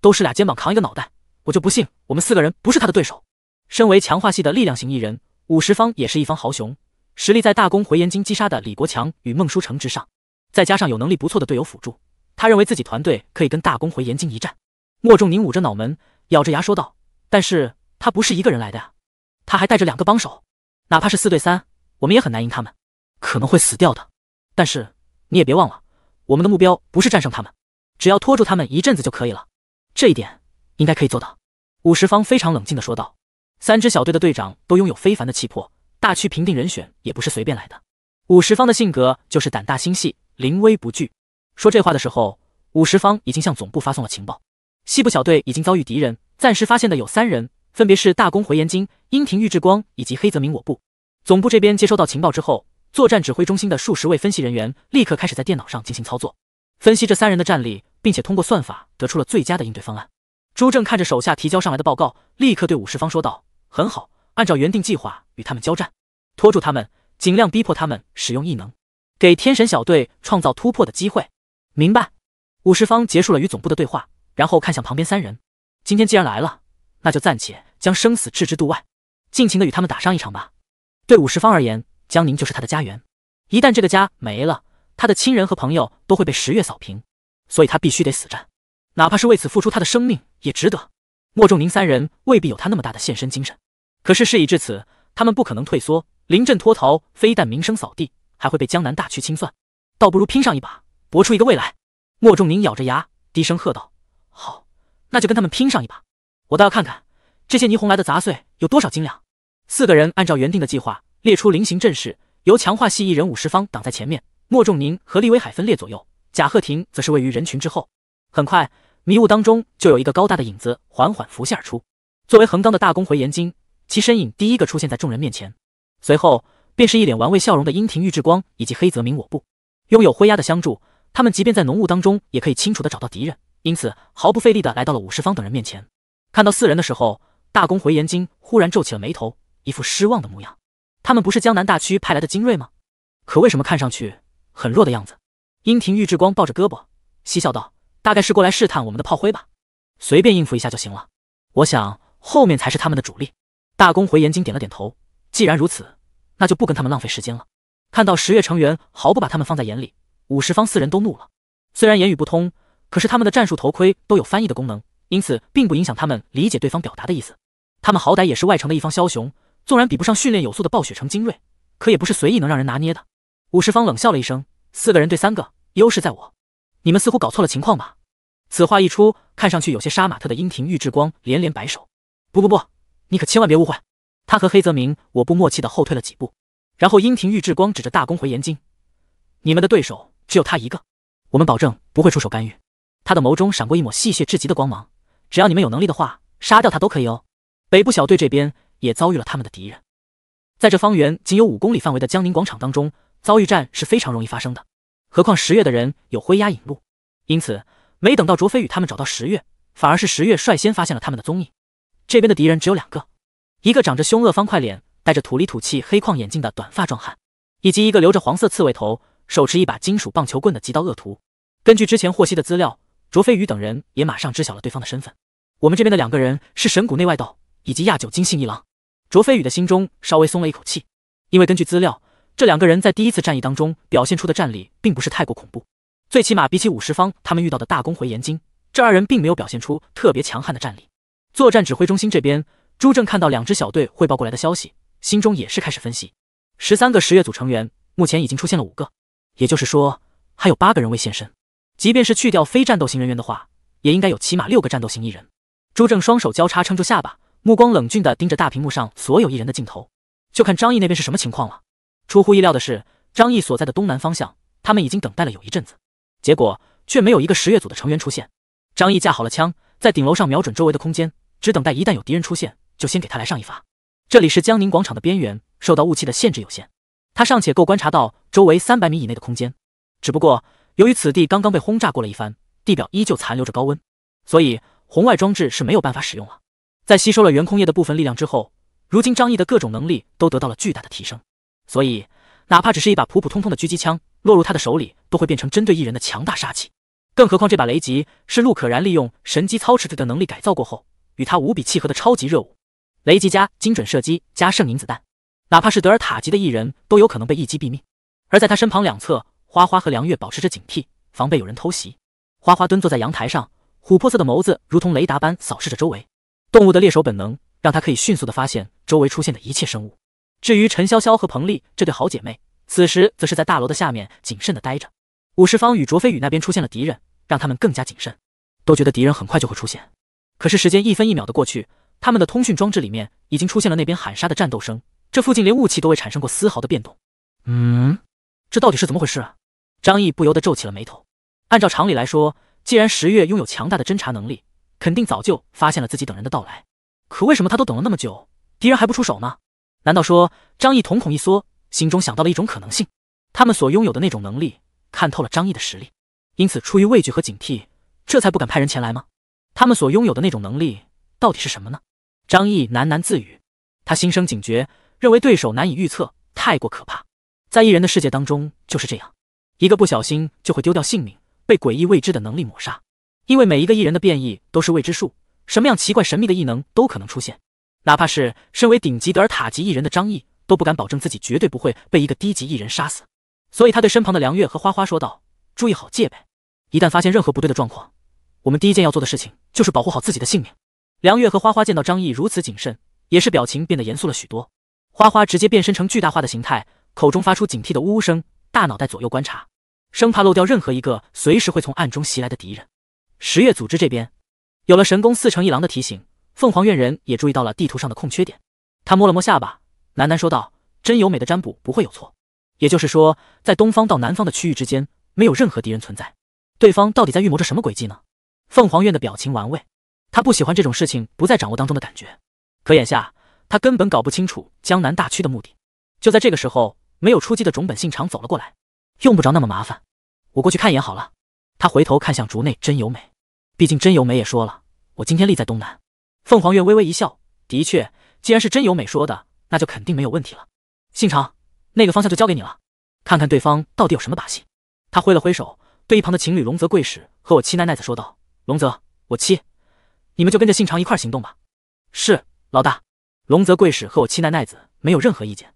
都是俩肩膀扛一个脑袋，我就不信我们四个人不是他的对手。身为强化系的力量型异人，五十方也是一方豪雄，实力在大公回岩晶击杀的李国强与孟书成之上。再加上有能力不错的队友辅助，他认为自己团队可以跟大公回岩晶一战。莫仲宁捂着脑门，咬着牙说道：“但是他不是一个人来的呀，他还带着两个帮手。”哪怕是四对三，我们也很难赢他们，可能会死掉的。但是你也别忘了，我们的目标不是战胜他们，只要拖住他们一阵子就可以了，这一点应该可以做到。五十方非常冷静的说道。三支小队的队长都拥有非凡的气魄，大区评定人选也不是随便来的。五十方的性格就是胆大心细，临危不惧。说这话的时候，五十方已经向总部发送了情报，西部小队已经遭遇敌人，暂时发现的有三人。分别是大公回延津、樱庭玉志光以及黑泽明我部。总部这边接收到情报之后，作战指挥中心的数十位分析人员立刻开始在电脑上进行操作，分析这三人的战力，并且通过算法得出了最佳的应对方案。朱正看着手下提交上来的报告，立刻对武士方说道：“很好，按照原定计划与他们交战，拖住他们，尽量逼迫他们使用异能，给天神小队创造突破的机会。”明白。武士方结束了与总部的对话，然后看向旁边三人：“今天既然来了。”那就暂且将生死置之度外，尽情的与他们打上一场吧。对五十方而言，江宁就是他的家园，一旦这个家没了，他的亲人和朋友都会被十月扫平，所以他必须得死战，哪怕是为此付出他的生命也值得。莫仲宁三人未必有他那么大的献身精神，可是事已至此，他们不可能退缩，临阵脱逃非但名声扫地，还会被江南大区清算，倒不如拼上一把，搏出一个未来。莫仲宁咬着牙低声喝道：“好，那就跟他们拼上一把。”我倒要看看这些霓虹来的杂碎有多少斤两。四个人按照原定的计划列出菱形阵势，由强化系一人五十方挡在前面，莫仲宁和厉威海分列左右，贾鹤亭则是位于人群之后。很快，迷雾当中就有一个高大的影子缓缓浮现而出。作为横纲的大公回岩金，其身影第一个出现在众人面前，随后便是一脸玩味笑容的殷婷玉志光以及黑泽明我部。拥有灰鸦的相助，他们即便在浓雾当中也可以清楚的找到敌人，因此毫不费力的来到了五十方等人面前。看到四人的时候，大公回延津忽然皱起了眉头，一副失望的模样。他们不是江南大区派来的精锐吗？可为什么看上去很弱的样子？殷庭玉志光抱着胳膊嬉笑道：“大概是过来试探我们的炮灰吧，随便应付一下就行了。我想后面才是他们的主力。”大公回延津点了点头。既然如此，那就不跟他们浪费时间了。看到十月成员毫不把他们放在眼里，五十方四人都怒了。虽然言语不通，可是他们的战术头盔都有翻译的功能。因此，并不影响他们理解对方表达的意思。他们好歹也是外城的一方枭雄，纵然比不上训练有素的暴雪城精锐，可也不是随意能让人拿捏的。武十方冷笑了一声：“四个人对三个，优势在我。”你们似乎搞错了情况吧？此话一出，看上去有些杀马特的殷庭玉志光连连摆手：“不不不，你可千万别误会。”他和黑泽明我不默契的后退了几步，然后殷庭玉志光指着大公回岩京：“你们的对手只有他一个，我们保证不会出手干预。”他的眸中闪过一抹戏谑至极的光芒。只要你们有能力的话，杀掉他都可以哦。北部小队这边也遭遇了他们的敌人，在这方圆仅有五公里范围的江宁广场当中，遭遇战是非常容易发生的。何况十月的人有灰鸦引路，因此没等到卓飞宇他们找到十月，反而是十月率先发现了他们的踪影。这边的敌人只有两个，一个长着凶恶方块脸、戴着土里土气黑框眼镜的短发壮汉，以及一个留着黄色刺猬头、手持一把金属棒球棍的极道恶徒。根据之前获悉的资料，卓飞宇等人也马上知晓了对方的身份。我们这边的两个人是神谷内外道以及亚久津信一郎，卓飞宇的心中稍微松了一口气，因为根据资料，这两个人在第一次战役当中表现出的战力并不是太过恐怖，最起码比起五十方他们遇到的大公回岩金，这二人并没有表现出特别强悍的战力。作战指挥中心这边，朱正看到两支小队汇报过来的消息，心中也是开始分析，十三个十月组成员目前已经出现了五个，也就是说还有八个人未现身，即便是去掉非战斗型人员的话，也应该有起码六个战斗型艺人。朱正双手交叉撑住下巴，目光冷峻地盯着大屏幕上所有艺人的镜头，就看张毅那边是什么情况了。出乎意料的是，张毅所在的东南方向，他们已经等待了有一阵子，结果却没有一个十月组的成员出现。张毅架好了枪，在顶楼上瞄准周围的空间，只等待一旦有敌人出现，就先给他来上一发。这里是江宁广场的边缘，受到雾气的限制有限，他尚且够观察到周围三百米以内的空间。只不过，由于此地刚刚被轰炸过了一番，地表依旧残留着高温，所以。红外装置是没有办法使用了。在吸收了元空液的部分力量之后，如今张毅的各种能力都得到了巨大的提升。所以，哪怕只是一把普普通通的狙击枪落入他的手里，都会变成针对一人的强大杀器。更何况这把雷吉是陆可然利用神机操持着的能力改造过后，与他无比契合的超级热舞。雷吉加精准射击加圣银子弹，哪怕是德尔塔级的异人都有可能被一击毙命。而在他身旁两侧，花花和梁月保持着警惕，防备有人偷袭。花花蹲坐在阳台上。琥珀色的眸子如同雷达般扫视着周围，动物的猎手本能让他可以迅速的发现周围出现的一切生物。至于陈潇潇和彭丽这对好姐妹，此时则是在大楼的下面谨慎的待着。五十方与卓飞宇那边出现了敌人，让他们更加谨慎，都觉得敌人很快就会出现。可是时间一分一秒的过去，他们的通讯装置里面已经出现了那边喊杀的战斗声。这附近连雾气都未产生过丝毫的变动。嗯，这到底是怎么回事？啊？张毅不由得皱起了眉头。按照常理来说。既然十月拥有强大的侦查能力，肯定早就发现了自己等人的到来。可为什么他都等了那么久，敌人还不出手呢？难道说张毅瞳孔一缩，心中想到了一种可能性：他们所拥有的那种能力，看透了张毅的实力，因此出于畏惧和警惕，这才不敢派人前来吗？他们所拥有的那种能力到底是什么呢？张毅喃喃自语，他心生警觉，认为对手难以预测，太过可怕。在异人的世界当中，就是这样，一个不小心就会丢掉性命。被诡异未知的能力抹杀，因为每一个异人的变异都是未知数，什么样奇怪神秘的异能都可能出现。哪怕是身为顶级德尔塔级异人的张毅，都不敢保证自己绝对不会被一个低级异人杀死。所以他对身旁的梁月和花花说道：“注意好戒备，一旦发现任何不对的状况，我们第一件要做的事情就是保护好自己的性命。”梁月和花花见到张毅如此谨慎，也是表情变得严肃了许多。花花直接变身成巨大化的形态，口中发出警惕的呜呜声，大脑袋左右观察。生怕漏掉任何一个随时会从暗中袭来的敌人。十月组织这边，有了神宫四成一郎的提醒，凤凰院人也注意到了地图上的空缺点。他摸了摸下巴，喃喃说道：“真由美的占卜不会有错。也就是说，在东方到南方的区域之间，没有任何敌人存在。对方到底在预谋着什么诡计呢？”凤凰院的表情玩味，他不喜欢这种事情不在掌握当中的感觉。可眼下，他根本搞不清楚江南大区的目的。就在这个时候，没有出击的种本信长走了过来。用不着那么麻烦，我过去看一眼好了。他回头看向竹内真由美，毕竟真由美也说了，我今天立在东南。凤凰月微微一笑，的确，既然是真由美说的，那就肯定没有问题了。信长，那个方向就交给你了，看看对方到底有什么把戏。他挥了挥手，对一旁的情侣龙泽贵史和我妻奈奈子说道：“龙泽，我妻，你们就跟着信长一块行动吧。”是老大。龙泽贵史和我妻奈奈子没有任何意见，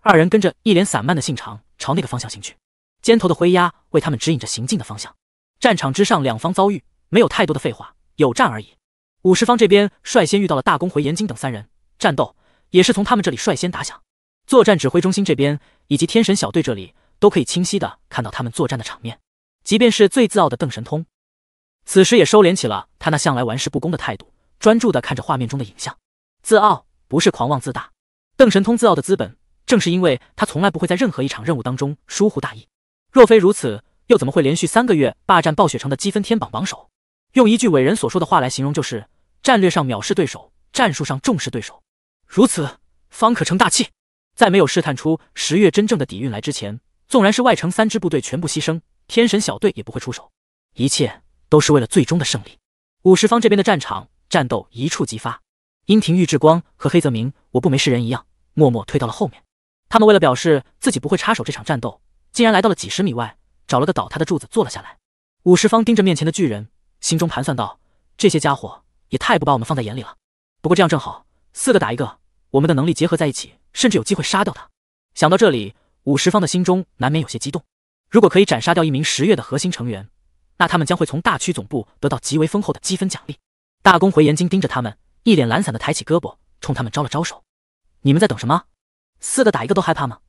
二人跟着一脸散漫的信长朝那个方向行去。肩头的灰鸦为他们指引着行进的方向。战场之上，两方遭遇，没有太多的废话，有战而已。武士方这边率先遇到了大公、回延京等三人，战斗也是从他们这里率先打响。作战指挥中心这边以及天神小队这里都可以清晰的看到他们作战的场面。即便是最自傲的邓神通，此时也收敛起了他那向来玩世不恭的态度，专注的看着画面中的影像。自傲不是狂妄自大，邓神通自傲的资本，正是因为他从来不会在任何一场任务当中疏忽大意。若非如此，又怎么会连续三个月霸占暴雪城的积分天榜榜首？用一句伟人所说的话来形容，就是战略上藐视对手，战术上重视对手，如此方可成大器。在没有试探出十月真正的底蕴来之前，纵然是外城三支部队全部牺牲，天神小队也不会出手。一切都是为了最终的胜利。五十方这边的战场战斗一触即发，殷庭玉志光和黑泽明，我不没事人一样，默默退到了后面。他们为了表示自己不会插手这场战斗。竟然来到了几十米外，找了个倒塌的柱子坐了下来。五十方盯着面前的巨人，心中盘算道：“这些家伙也太不把我们放在眼里了。不过这样正好，四个打一个，我们的能力结合在一起，甚至有机会杀掉他。”想到这里，五十方的心中难免有些激动。如果可以斩杀掉一名十月的核心成员，那他们将会从大区总部得到极为丰厚的积分奖励。大公回眼睛盯着他们，一脸懒散的抬起胳膊，冲他们招了招手：“你们在等什么？四个打一个都害怕吗？”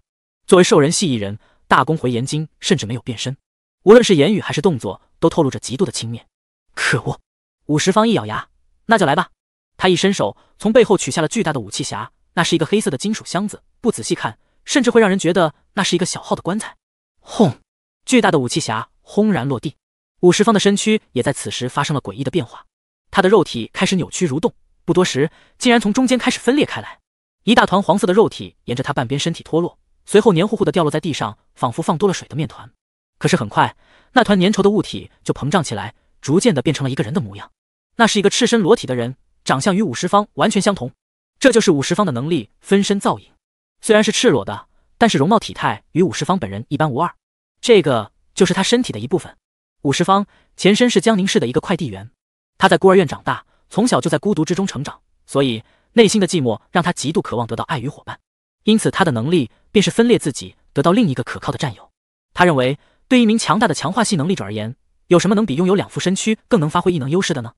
作为兽人系异人。大公回延津，甚至没有变身，无论是言语还是动作，都透露着极度的轻蔑。可恶！五十方一咬牙，那就来吧。他一伸手，从背后取下了巨大的武器匣，那是一个黑色的金属箱子，不仔细看，甚至会让人觉得那是一个小号的棺材。轰！巨大的武器匣轰然落地，五十方的身躯也在此时发生了诡异的变化，他的肉体开始扭曲蠕动，不多时，竟然从中间开始分裂开来，一大团黄色的肉体沿着他半边身体脱落。随后黏糊糊的掉落在地上，仿佛放多了水的面团。可是很快，那团粘稠的物体就膨胀起来，逐渐的变成了一个人的模样。那是一个赤身裸体的人，长相与五十方完全相同。这就是五十方的能力——分身造影。虽然是赤裸的，但是容貌体态与五十方本人一般无二。这个就是他身体的一部分。五十方前身是江宁市的一个快递员，他在孤儿院长大，从小就在孤独之中成长，所以内心的寂寞让他极度渴望得到爱与伙伴。因此，他的能力便是分裂自己，得到另一个可靠的战友。他认为，对一名强大的强化系能力者而言，有什么能比拥有两副身躯更能发挥异能优势的呢？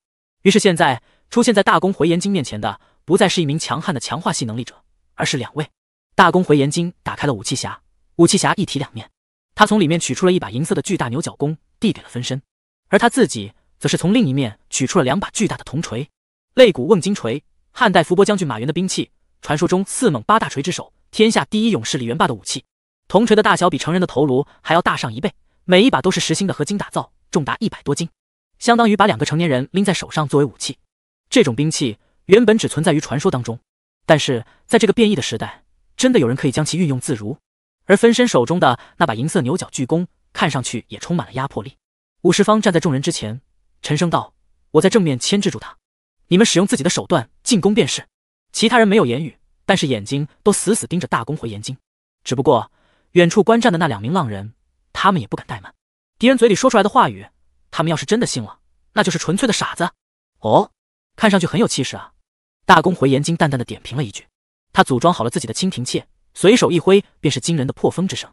于是，现在出现在大公回岩晶面前的，不再是一名强悍的强化系能力者，而是两位。大公回岩晶打开了武器匣，武器匣一体两面，他从里面取出了一把银色的巨大牛角弓，递给了分身，而他自己则是从另一面取出了两把巨大的铜锤，肋骨瓮金锤，汉代伏波将军马援的兵器。传说中四猛八大锤之首，天下第一勇士李元霸的武器，铜锤的大小比成人的头颅还要大上一倍，每一把都是实心的合金打造，重达一百多斤，相当于把两个成年人拎在手上作为武器。这种兵器原本只存在于传说当中，但是在这个变异的时代，真的有人可以将其运用自如。而分身手中的那把银色牛角巨弓，看上去也充满了压迫力。武士方站在众人之前，沉声道：“我在正面牵制住他，你们使用自己的手段进攻便是。”其他人没有言语，但是眼睛都死死盯着大公回岩京。只不过远处观战的那两名浪人，他们也不敢怠慢。敌人嘴里说出来的话语，他们要是真的信了，那就是纯粹的傻子。哦，看上去很有气势啊！大公回岩京淡淡的点评了一句。他组装好了自己的蜻蜓妾，随手一挥，便是惊人的破风之声。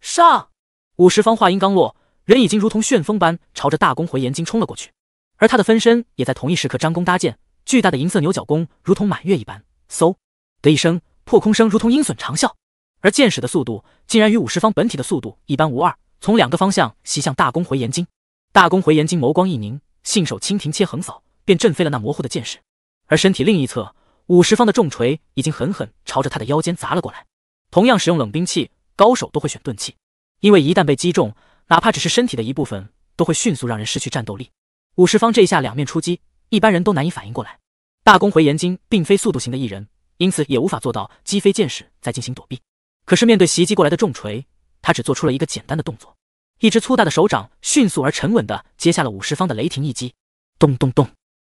上五十方话音刚落，人已经如同旋风般朝着大公回岩京冲了过去，而他的分身也在同一时刻张弓搭箭。巨大的银色牛角弓如同满月一般，嗖的一声破空声如同鹰隼长啸，而箭矢的速度竟然与五十方本体的速度一般无二，从两个方向袭向大弓回岩金。大弓回岩金眸光一凝，信手蜻蜓切横扫，便震飞了那模糊的剑矢。而身体另一侧，五十方的重锤已经狠狠朝着他的腰间砸了过来。同样使用冷兵器，高手都会选钝器，因为一旦被击中，哪怕只是身体的一部分，都会迅速让人失去战斗力。五十方这一下两面出击。一般人都难以反应过来，大公回岩晶并非速度型的异人，因此也无法做到击飞剑士再进行躲避。可是面对袭击过来的重锤，他只做出了一个简单的动作，一只粗大的手掌迅速而沉稳的接下了五十方的雷霆一击。咚咚咚！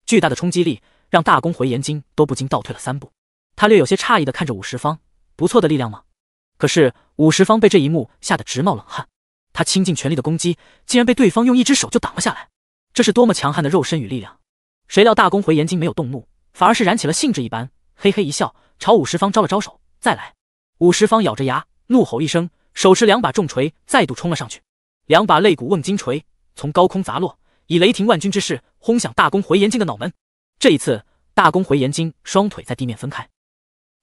巨大的冲击力让大公回岩晶都不禁倒退了三步。他略有些诧异的看着五十方，不错的力量吗？可是五十方被这一幕吓得直冒冷汗，他倾尽全力的攻击竟然被对方用一只手就挡了下来，这是多么强悍的肉身与力量！谁料大公回延津没有动怒，反而是燃起了兴致一般，嘿嘿一笑，朝五十方招了招手，再来。五十方咬着牙怒吼一声，手持两把重锤再度冲了上去，两把肋骨瓮金锤从高空砸落，以雷霆万钧之势轰响大公回延津的脑门。这一次，大公回延津双腿在地面分开，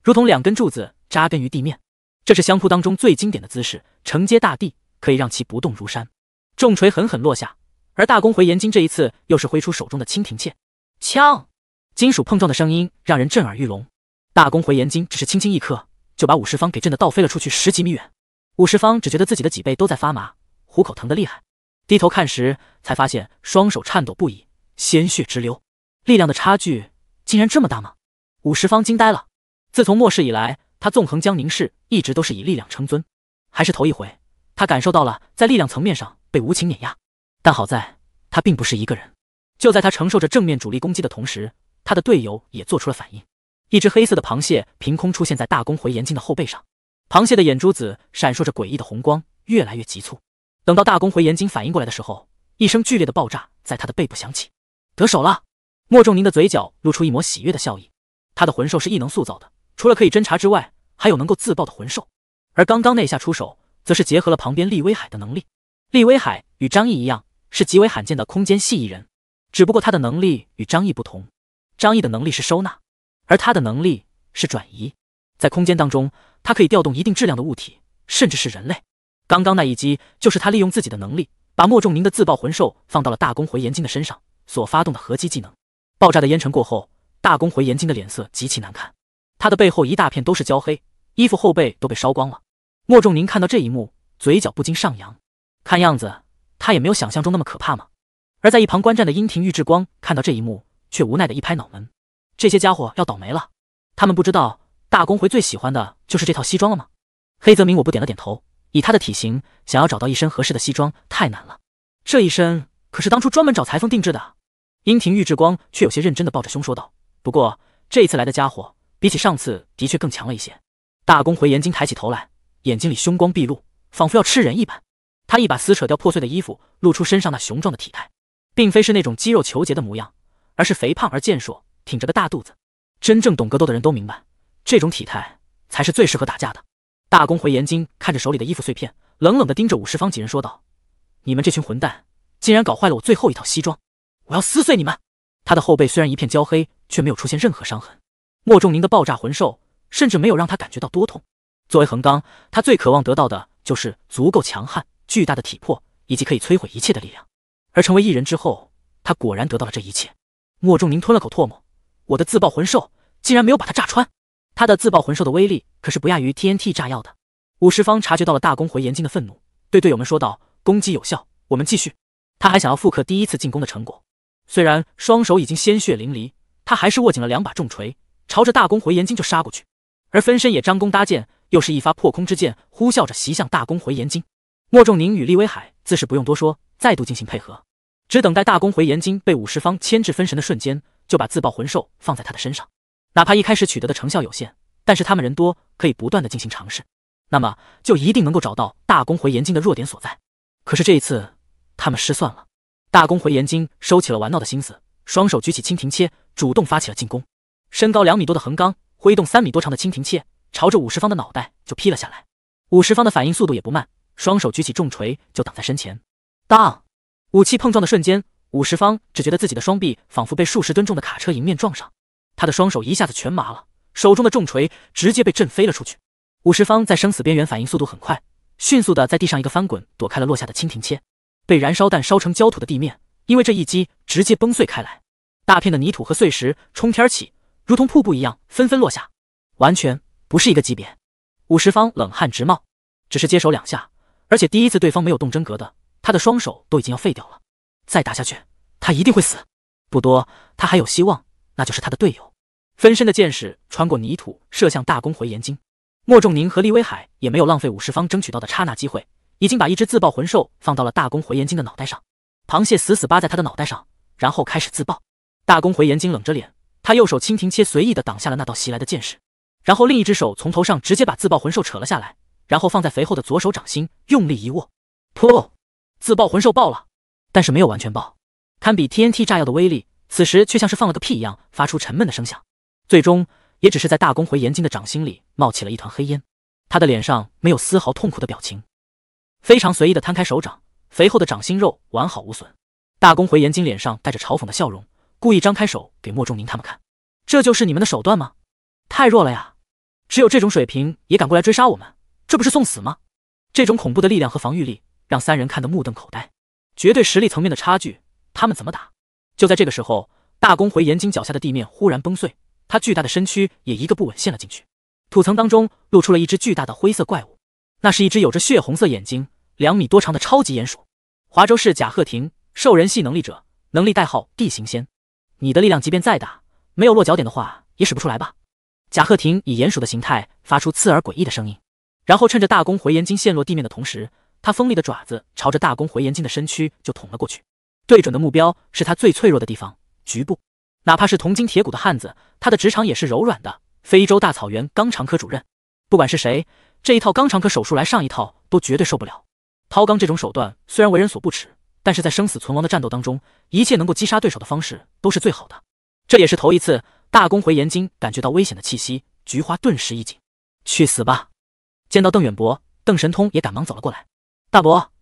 如同两根柱子扎根于地面，这是相扑当中最经典的姿势，承接大地可以让其不动如山。重锤狠狠落下，而大公回延津这一次又是挥出手中的蜻蜓剑。枪，金属碰撞的声音让人震耳欲聋。大公回岩金只是轻轻一磕，就把五十方给震得倒飞了出去十几米远。五十方只觉得自己的脊背都在发麻，虎口疼得厉害。低头看时，才发现双手颤抖不已，鲜血直流。力量的差距竟然这么大吗？五十方惊呆了。自从末世以来，他纵横江宁市，一直都是以力量称尊，还是头一回，他感受到了在力量层面上被无情碾压。但好在他并不是一个人。就在他承受着正面主力攻击的同时，他的队友也做出了反应。一只黑色的螃蟹凭空出现在大公回岩鲸的后背上，螃蟹的眼珠子闪烁着诡异的红光，越来越急促。等到大公回岩鲸反应过来的时候，一声剧烈的爆炸在他的背部响起，得手了。莫仲宁的嘴角露出一抹喜悦的笑意。他的魂兽是异能塑造的，除了可以侦查之外，还有能够自爆的魂兽。而刚刚那下出手，则是结合了旁边利威海的能力。利威海与张毅一样，是极为罕见的空间系异人。只不过他的能力与张毅不同，张毅的能力是收纳，而他的能力是转移。在空间当中，他可以调动一定质量的物体，甚至是人类。刚刚那一击就是他利用自己的能力，把莫仲宁的自爆魂兽放到了大公回岩金的身上所发动的合击技能。爆炸的烟尘过后，大公回岩金的脸色极其难看，他的背后一大片都是焦黑，衣服后背都被烧光了。莫仲宁看到这一幕，嘴角不禁上扬，看样子他也没有想象中那么可怕吗？而在一旁观战的殷庭玉志光看到这一幕，却无奈的一拍脑门：“这些家伙要倒霉了！他们不知道大公回最喜欢的，就是这套西装了吗？”黑泽明我不点了点头。以他的体型，想要找到一身合适的西装太难了。这一身可是当初专门找裁缝定制的。殷庭玉志光却有些认真的抱着胸说道：“不过这一次来的家伙，比起上次的确更强了一些。”大公回眼睛抬起头来，眼睛里凶光毕露，仿佛要吃人一般。他一把撕扯掉破碎的衣服，露出身上那雄壮的体态。并非是那种肌肉虬结的模样，而是肥胖而健硕，挺着个大肚子。真正懂格斗的人都明白，这种体态才是最适合打架的。大公回岩精看着手里的衣服碎片，冷冷地盯着武士方几人说道：“你们这群混蛋，竟然搞坏了我最后一套西装！我要撕碎你们！”他的后背虽然一片焦黑，却没有出现任何伤痕。莫仲宁的爆炸魂兽甚至没有让他感觉到多痛。作为横纲，他最渴望得到的就是足够强悍、巨大的体魄以及可以摧毁一切的力量。而成为一人之后，他果然得到了这一切。莫仲宁吞了口唾沫，我的自爆魂兽竟然没有把他炸穿，他的自爆魂兽的威力可是不亚于 TNT 炸药的。五十方察觉到了大公回岩晶的愤怒，对队友们说道：“攻击有效，我们继续。”他还想要复刻第一次进攻的成果，虽然双手已经鲜血淋漓，他还是握紧了两把重锤，朝着大公回岩晶就杀过去。而分身也张弓搭箭，又是一发破空之箭呼啸着袭向大公回岩晶。莫仲宁与厉威海自是不用多说。再度进行配合，只等待大公回岩晶被武士方牵制分神的瞬间，就把自爆魂兽放在他的身上。哪怕一开始取得的成效有限，但是他们人多，可以不断的进行尝试，那么就一定能够找到大公回岩晶的弱点所在。可是这一次，他们失算了。大公回岩晶收起了玩闹的心思，双手举起蜻蜓切，主动发起了进攻。身高两米多的横纲挥动三米多长的蜻蜓切，朝着武士方的脑袋就劈了下来。武士方的反应速度也不慢，双手举起重锤就挡在身前。当武器碰撞的瞬间，五十方只觉得自己的双臂仿佛被数十吨重的卡车迎面撞上，他的双手一下子全麻了，手中的重锤直接被震飞了出去。五十方在生死边缘，反应速度很快，迅速的在地上一个翻滚，躲开了落下的蜻蜓切。被燃烧弹烧成焦土的地面，因为这一击直接崩碎开来，大片的泥土和碎石冲天而起，如同瀑布一样纷纷落下，完全不是一个级别。五十方冷汗直冒，只是接手两下，而且第一次对方没有动真格的。他的双手都已经要废掉了，再打下去他一定会死。不多，他还有希望，那就是他的队友。分身的箭矢穿过泥土射向大公回岩精，莫仲宁和厉威海也没有浪费五十方争取到的刹那机会，已经把一只自爆魂兽放到了大公回岩精的脑袋上。螃蟹死死扒在他的脑袋上，然后开始自爆。大公回岩精冷着脸，他右手蜻蜓切随意的挡下了那道袭来的剑士，然后另一只手从头上直接把自爆魂兽扯了下来，然后放在肥厚的左手掌心，用力一握，噗。自爆魂兽爆了，但是没有完全爆，堪比 T N T 炸药的威力。此时却像是放了个屁一样，发出沉闷的声响，最终也只是在大公回岩晶的掌心里冒起了一团黑烟。他的脸上没有丝毫痛苦的表情，非常随意的摊开手掌，肥厚的掌心肉完好无损。大公回岩晶脸上带着嘲讽的笑容，故意张开手给莫仲宁他们看：“这就是你们的手段吗？太弱了呀！只有这种水平也敢过来追杀我们，这不是送死吗？这种恐怖的力量和防御力！”让三人看得目瞪口呆，绝对实力层面的差距，他们怎么打？就在这个时候，大公回岩金脚下的地面忽然崩碎，他巨大的身躯也一个不稳陷了进去，土层当中露出了一只巨大的灰色怪物，那是一只有着血红色眼睛、两米多长的超级鼹鼠。华州市贾鹤亭，兽人系能力者，能力代号地形仙。你的力量即便再大，没有落脚点的话也使不出来吧？贾鹤亭以鼹鼠的形态发出刺耳诡异的声音，然后趁着大公回岩金陷落地面的同时。他锋利的爪子朝着大公回岩金的身躯就捅了过去，对准的目标是他最脆弱的地方——局部。哪怕是铜筋铁骨的汉子，他的直肠也是柔软的。非洲大草原肛肠科主任，不管是谁，这一套肛肠科手术来上一套都绝对受不了。掏肛这种手段虽然为人所不齿，但是在生死存亡的战斗当中，一切能够击杀对手的方式都是最好的。这也是头一次，大公回岩金感觉到危险的气息，菊花顿时一紧。去死吧！见到邓远博，邓神通也赶忙走了过来。大伯。